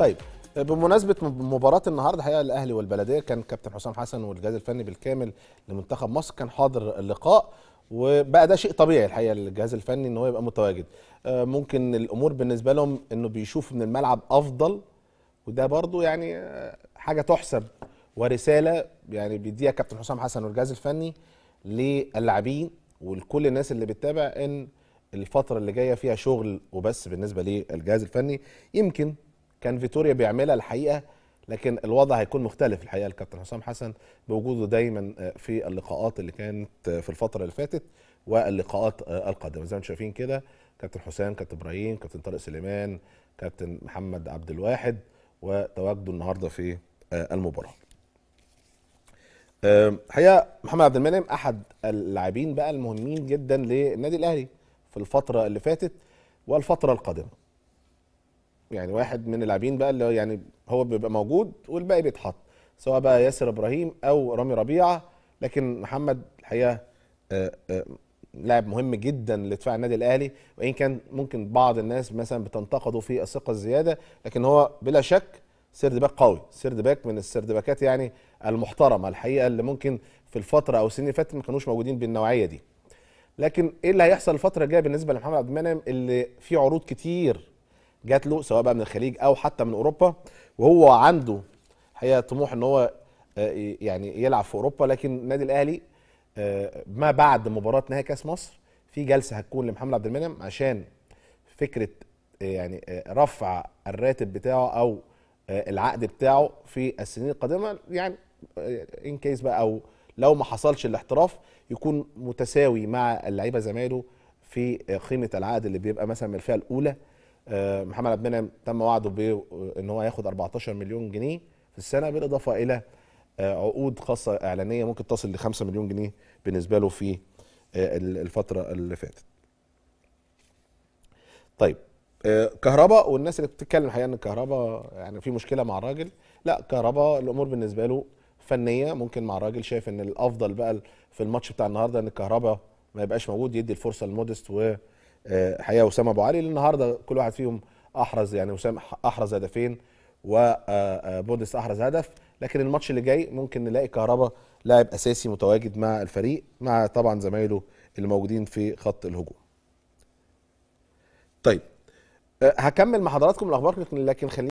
طيب بمناسبه مباراه النهارده حقيقه الاهلي والبلديه كان كابتن حسام حسن والجهاز الفني بالكامل لمنتخب مصر كان حاضر اللقاء وبقى ده شيء طبيعي الحقيقه للجهاز الفني ان هو يبقى متواجد آه، ممكن الامور بالنسبه لهم انه بيشوف من الملعب افضل وده برضو يعني آه، حاجه تحسب ورساله يعني بيديها كابتن حسام حسن والجهاز الفني للاعبين ولكل الناس اللي بتتابع ان الفتره اللي جايه فيها شغل وبس بالنسبه للجهاز الفني يمكن كان فيتوريا بيعملها الحقيقه لكن الوضع هيكون مختلف الحقيقه للكابتن حسام حسن بوجوده دايما آه، في اللقاءات اللي كانت آه، في الفتره اللي فاتت واللقاءات آه، القادمه زي ما انتم شايفين كده كابتن حسام كابتن ابراهيم كابتن طارق سليمان كابتن محمد عبد الواحد وتواجده النهارده في المباراه الحقيقه محمد عبد المنعم احد اللاعبين بقى المهمين جدا للنادي الاهلي في الفتره اللي فاتت والفتره القادمه يعني واحد من اللاعبين بقى اللي يعني هو بيبقى موجود والباقي بيتحط سواء بقى ياسر ابراهيم او رامي ربيعه لكن محمد الحقيقه آه، آه، لاعب مهم جدا لدفاع النادي الاهلي وان كان ممكن بعض الناس مثلا بتنتقده في الثقه الزياده لكن هو بلا شك سرد باك قوي سرد باك من السرد باكات يعني المحترمه الحقيقه اللي ممكن في الفتره او السنين اللي فاتت ما كانوش موجودين بالنوعيه دي لكن ايه اللي هيحصل الفتره الجايه بالنسبه لمحمد عبد المنعم اللي في عروض كتير جات له سواء بقى من الخليج او حتى من اوروبا وهو عنده الحقيقه طموح ان هو آه، يعني يلعب في اوروبا لكن النادي الاهلي آه، ما بعد مباراه نهائي كاس مصر في جلسه هتكون لمحمد عبد المنعم عشان فكره آه، يعني رفع الراتب بتاعه او العقد بتاعه في السنين القادمه يعني ان كيس بقى او لو ما حصلش الاحتراف يكون متساوي مع اللعيبه زمايله في قيمه العقد اللي بيبقى مثلا من الفئه الاولى آه، محمد عبد المنعم تم وعده بان هو هياخد 14 مليون جنيه في السنه بالاضافه الى آه، عقود خاصه اعلانيه ممكن تصل ل 5 مليون جنيه بالنسبه له في آه، الفتره اللي فاتت. طيب كهرباء والناس اللي بتتكلم الحقيقه ان الكهرباء يعني في مشكله مع الراجل لا كهرباء الامور بالنسبه له فنيه ممكن مع الراجل شايف ان الافضل بقى في الماتش بتاع النهارده ان الكهرباء ما يبقاش موجود يدي الفرصه لمودست و آه، حقيقه وسام ابو علي النهارده كل واحد فيهم احرز يعني وسام احرز هدفين وبودس آه، آه، احرز هدف لكن الماتش اللي جاي ممكن نلاقي كهربا لاعب اساسي متواجد مع الفريق مع طبعا زمايله الموجودين في خط الهجوم. طيب هكمل مع حضراتكم الاخبار لكن خلينا